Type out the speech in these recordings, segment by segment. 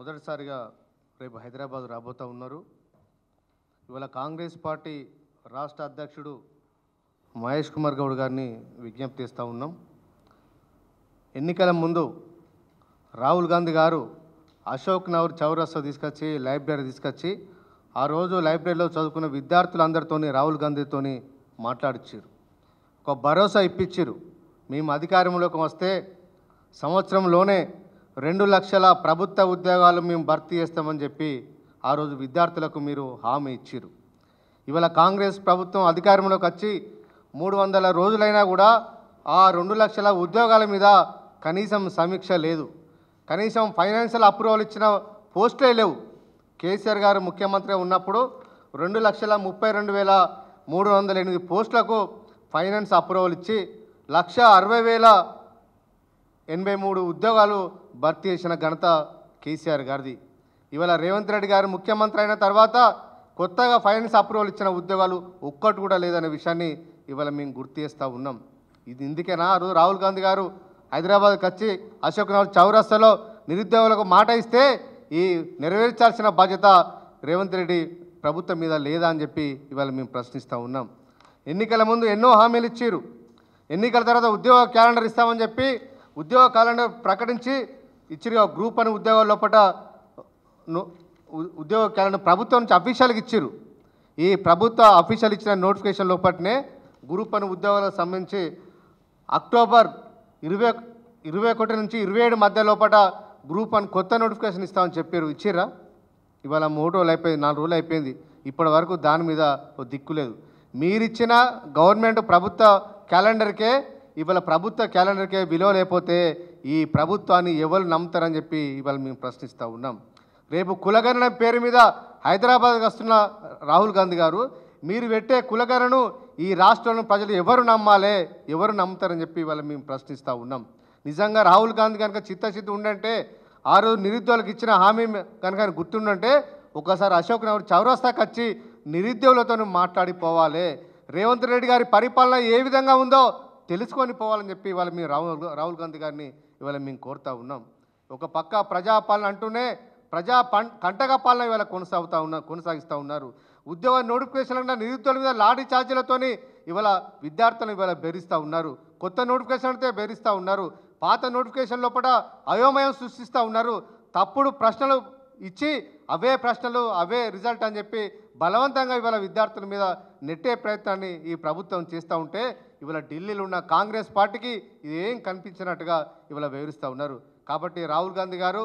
మొదటిసారిగా రేపు హైదరాబాద్ రాబోతూ ఉన్నారు ఇవాళ కాంగ్రెస్ పార్టీ రాష్ట్ర అధ్యక్షుడు మహేష్ కుమార్ గౌడ్ గారిని విజ్ఞప్తి ఇస్తూ ఉన్నాం ఎన్నికల ముందు రాహుల్ గాంధీ గారు అశోక్ నగర్ చౌరస్తా తీసుకొచ్చి లైబ్రరీ తీసుకొచ్చి ఆ రోజు లైబ్రరీలో చదువుకున్న విద్యార్థులందరితో రాహుల్ గాంధీతోని మాట్లాడిచ్చారు ఒక భరోసా ఇప్పించారు మేము అధికారంలోకి వస్తే సంవత్సరంలోనే రెండు లక్షల ప్రభుత్వ ఉద్యోగాలు మేము భర్తీ చేస్తామని చెప్పి ఆ రోజు విద్యార్థులకు మీరు హామీ ఇచ్చారు ఇవాళ కాంగ్రెస్ ప్రభుత్వం అధికారంలోకి వచ్చి మూడు వందల రోజులైనా కూడా ఆ రెండు లక్షల ఉద్యోగాల మీద కనీసం సమీక్ష లేదు కనీసం ఫైనాన్షియల్ అప్రూవల్ ఇచ్చిన పోస్టులే లేవు కేసీఆర్ గారు ముఖ్యమంత్రి ఉన్నప్పుడు రెండు లక్షల ముప్పై రెండు వేల మూడు వందల ఎనిమిది పోస్టులకు ఫైనాన్స్ అప్రూవల్ ఇచ్చి లక్ష అరవై వేల ఎనభై మూడు ఉద్యోగాలు భర్తీ చేసిన ఘనత కేసీఆర్ గారిది ఇవాళ రేవంత్ రెడ్డి గారు ముఖ్యమంత్రి అయిన తర్వాత కొత్తగా ఫైనాన్స్ అప్రూవల్ ఇచ్చిన ఉద్యోగాలు ఒక్కటి కూడా లేదనే విషయాన్ని ఇవాళ మేము గుర్తు చేస్తూ ఉన్నాం ఇది ఇందుకేనా రోజు రాహుల్ గాంధీ గారు హైదరాబాద్కి వచ్చి అశోక్ నగర్ చౌరస్తాలో నిరుద్యోగులకు మాట ఇస్తే ఈ నెరవేర్చాల్సిన బాధ్యత రేవంత్ రెడ్డి ప్రభుత్వం మీద లేదా అని చెప్పి ఇవాళ మేము ప్రశ్నిస్తూ ఉన్నాం ఎన్నికల ముందు ఎన్నో హామీలు ఇచ్చారు ఎన్నికల తర్వాత ఉద్యోగ క్యాలెండర్ ఇస్తామని చెప్పి ఉద్యోగ క్యాలెండర్ ప్రకటించి ఇచ్చిరు గ్రూప్ అనే ఉద్యోగాల లోపల ఉద్యోగ క్యాలెండర్ ప్రభుత్వం నుంచి అఫీషియల్గా ఇచ్చారు ఈ ప్రభుత్వ అఫీషియల్ ఇచ్చిన నోటిఫికేషన్ లోపలనే గ్రూప్ అనే ఉద్యోగాలకు సంబంధించి అక్టోబర్ ఇరవై ఇరవై ఒకటి నుంచి ఇరవై ఏడు మధ్య లోపల గ్రూప్ అని కొత్త నోటిఫికేషన్ ఇస్తామని చెప్పారు ఇచ్చిరా ఇవాళ మూడు రోజులు అయిపోయింది నాలుగు రోజులు అయిపోయింది ఇప్పటి వరకు దాని మీద దిక్కు లేదు మీరిచ్చిన గవర్నమెంట్ ప్రభుత్వ క్యాలెండర్కే ఇవాళ ప్రభుత్వ క్యాలెండర్కే విలువ లేకపోతే ఈ ప్రభుత్వాన్ని ఎవరు నమ్ముతారని చెప్పి ఇవాళ మేము ప్రశ్నిస్తూ ఉన్నాం రేపు కులగణన పేరు మీద హైదరాబాద్కి వస్తున్న రాహుల్ గాంధీ గారు మీరు పెట్టే కులగణను ఈ రాష్ట్రంలో ప్రజలు ఎవరు నమ్మాలే ఎవరు నమ్ముతారని చెప్పి ఇవాళ మేము ప్రశ్నిస్తూ ఉన్నాం నిజంగా రాహుల్ గాంధీ కనుక చిత్తశుద్ధి ఉండంటే ఆ రోజు నిరుద్యోగులకు ఇచ్చిన హామీ కనుక గుర్తుండంటే ఒకసారి అశోక్ నగర్ చౌరస్తాకి వచ్చి నిరుద్యోగులతో మాట్లాడిపోవాలి రేవంత్ రెడ్డి గారి పరిపాలన ఏ విధంగా ఉందో తెలుసుకొని పోవాలని చెప్పి వాళ్ళు మేము రాహుల్ రాహుల్ గాంధీ గారిని ఇవాళ మేము కోరుతూ ఉన్నాం ఒక పక్క ప్రజాపాలన అంటూనే ప్రజా పం కంటక పాలన ఇవాళ కొనసాగుతూ ఉన్నా కొనసాగిస్తూ ఉన్నారు ఉద్యోగ నోటిఫికేషన్ల నిరుద్యోగుల మీద లాఠీ ఛార్జీలతోని ఇవాళ విద్యార్థులను ఇవాళ బెదిరిస్తూ ఉన్నారు కొత్త నోటిఫికేషన్ అయితే బెదిరిస్తూ ఉన్నారు పాత నోటిఫికేషన్ లోపల అయోమయం సృష్టిస్తూ ఉన్నారు తప్పుడు ప్రశ్నలు ఇచ్చి అవే ప్రశ్నలు అవే రిజల్ట్ అని చెప్పి బలవంతంగా ఇవాళ విద్యార్థుల మీద నెట్టే ప్రయత్నాన్ని ఈ ప్రభుత్వం చేస్తూ ఉంటే ఇవాళ ఢిల్లీలో ఉన్న కాంగ్రెస్ పార్టీకి ఇదేం కనిపించినట్టుగా ఇవాళ వివరిస్తూ ఉన్నారు కాబట్టి రాహుల్ గాంధీ గారు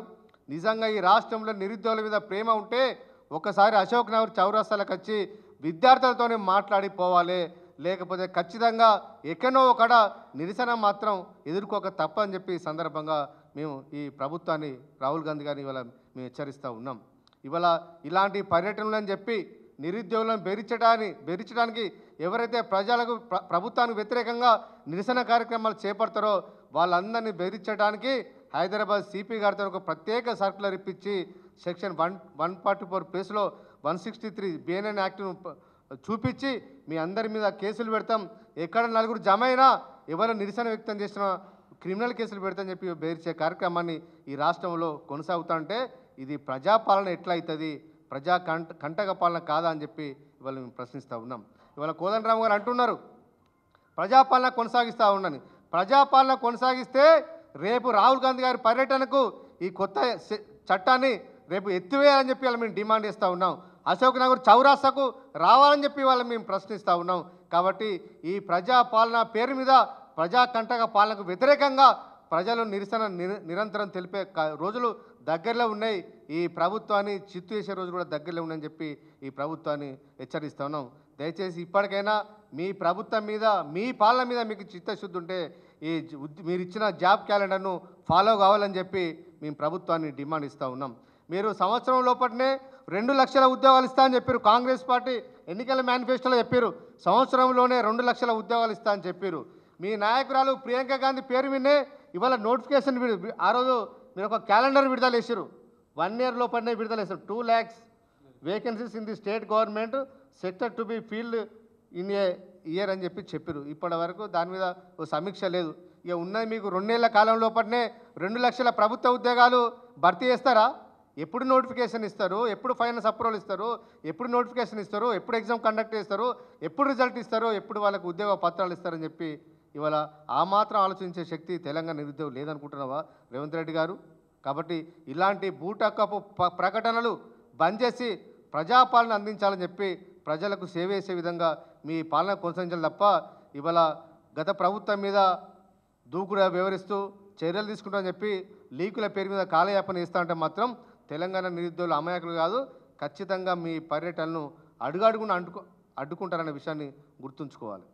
నిజంగా ఈ రాష్ట్రంలో నిరుద్యోగుల మీద ప్రేమ ఉంటే ఒకసారి అశోక్ నగర్ చౌరస్తాలకు వచ్చి విద్యార్థులతోనే మాట్లాడి లేకపోతే ఖచ్చితంగా ఎక్కడో ఒకడ నిరసన మాత్రం ఎదుర్కోక తప్పని చెప్పి సందర్భంగా మేము ఈ ప్రభుత్వాన్ని రాహుల్ గాంధీ గారిని ఇవాళ మేము హెచ్చరిస్తూ ఉన్నాం ఇవాళ ఇలాంటి అని చెప్పి నిరుద్యోగులను బెరిచడాన్ని బెరిచడానికి ఎవరైతే ప్రజలకు ప్రభుత్వానికి వ్యతిరేకంగా నిరసన కార్యక్రమాలు చేపడతారో వాళ్ళందరినీ బెదిరించడానికి హైదరాబాద్ సిపి గారితో ఒక ప్రత్యేక సర్కులర్ ఇప్పించి section one one forty four ప్లేస్లో వన్ సిక్స్టీ త్రీ బిఎన్ఎన్ యాక్ట్ను చూపించి మీ అందరి మీద కేసులు పెడతాం ఎక్కడ నలుగురు జమ అయినా ఎవరు నిరసన వ్యక్తం చేసినా క్రిమినల్ కేసులు పెడతామని చెప్పి బెదిరించే కార్యక్రమాన్ని ఈ రాష్ట్రంలో కొనసాగుతుంటే ఇది ప్రజాపాలన ఎట్లయితుంది ప్రజా కంట కంటక పాలన కాదా అని చెప్పి ఇవాళ మేము ప్రశ్నిస్తూ ఉన్నాం ఇవాళ కోదండరామ్ గారు అంటున్నారు ప్రజాపాలన కొనసాగిస్తూ ఉన్నాను ప్రజాపాలన కొనసాగిస్తే రేపు రాహుల్ గాంధీ గారి పర్యటనకు ఈ కొత్త చట్టాన్ని రేపు ఎత్తివేయాలని చెప్పి వాళ్ళు మేము డిమాండ్ చేస్తూ ఉన్నాం అశోక్ నగర్ చౌరాస్తాకు రావాలని చెప్పి వాళ్ళు మేము ప్రశ్నిస్తూ ఉన్నాం కాబట్టి ఈ ప్రజాపాలన పేరు మీద ప్రజాకంటక పాలనకు వ్యతిరేకంగా ప్రజలు నిరసన నిరంతరం తెలిపే రోజులు దగ్గరలో ఉన్నాయి ఈ ప్రభుత్వాన్ని చిత్తు చేసే రోజు కూడా దగ్గరలో ఉన్నాయని చెప్పి ఈ ప్రభుత్వాన్ని హెచ్చరిస్తా ఉన్నాం దయచేసి ఇప్పటికైనా మీ ప్రభుత్వం మీద మీ పాలన మీద మీకు చిత్తశుద్ధి ఉంటే ఈ మీరు ఇచ్చిన జాబ్ క్యాలెండర్ను ఫాలో కావాలని చెప్పి మేము ప్రభుత్వాన్ని డిమాండ్ ఇస్తూ ఉన్నాం మీరు సంవత్సరం లోపలనే రెండు లక్షల ఉద్యోగాలు ఇస్తా అని చెప్పారు కాంగ్రెస్ పార్టీ ఎన్నికల మేనిఫెస్టోలో చెప్పారు సంవత్సరంలోనే రెండు లక్షల ఉద్యోగాలు ఇస్తా అని చెప్పారు మీ నాయకురాలు ప్రియాంక గాంధీ పేరు విన్నే ఇవాళ నోటిఫికేషన్ ఆ రోజు మీరు ఒక క్యాలెండర్ విడుదల చేసారు వన్ ఇయర్ లోపలనే విడుదల చేసారు two lakhs vacancies in the state government sector to be filled in a year అని చెప్పి చెప్పారు ఇప్పటి వరకు దాని మీద ఒక సమీక్ష లేదు ఇక ఉన్నది మీకు రెండేళ్ల కాలం లోపలనే రెండు లక్షల ప్రభుత్వ ఉద్యోగాలు భర్తీ చేస్తారా ఎప్పుడు నోటిఫికేషన్ ఇస్తారు ఎప్పుడు ఫైనల్స్ అప్రూవల్ ఇస్తారు ఎప్పుడు నోటిఫికేషన్ ఇస్తారు ఎప్పుడు ఎగ్జామ్ కండక్ట్ చేస్తారు ఎప్పుడు రిజల్ట్ ఇస్తారు ఎప్పుడు వాళ్ళకు ఉద్యోగ పత్రాలు ఇస్తారని చెప్పి ఇవాళ ఆ మాత్రం ఆలోచించే శక్తి తెలంగాణ నిరుద్యోగం లేదనుకుంటున్నావా రేవంత్ రెడ్డి గారు కాబట్టి ఇలాంటి బూటకపు ప్రకటనలు బంద్ చేసి ప్రజాపాలన అందించాలని చెప్పి ప్రజలకు సేవ చేసే విధంగా మీ పాలన కొనసాగించాలి తప్ప ఇవాళ గత ప్రభుత్వం మీద దూకుడుగా వివరిస్తూ చర్యలు తీసుకుంటామని చెప్పి లీకుల పేరు మీద కాలయాపన ఇస్తామంటే మాత్రం తెలంగాణ నిరుద్యోగులు అమాయకులు కాదు ఖచ్చితంగా మీ పర్యటనను అడుగాడుగున అంటుకు అడ్డుకుంటారనే విషయాన్ని గుర్తుంచుకోవాలి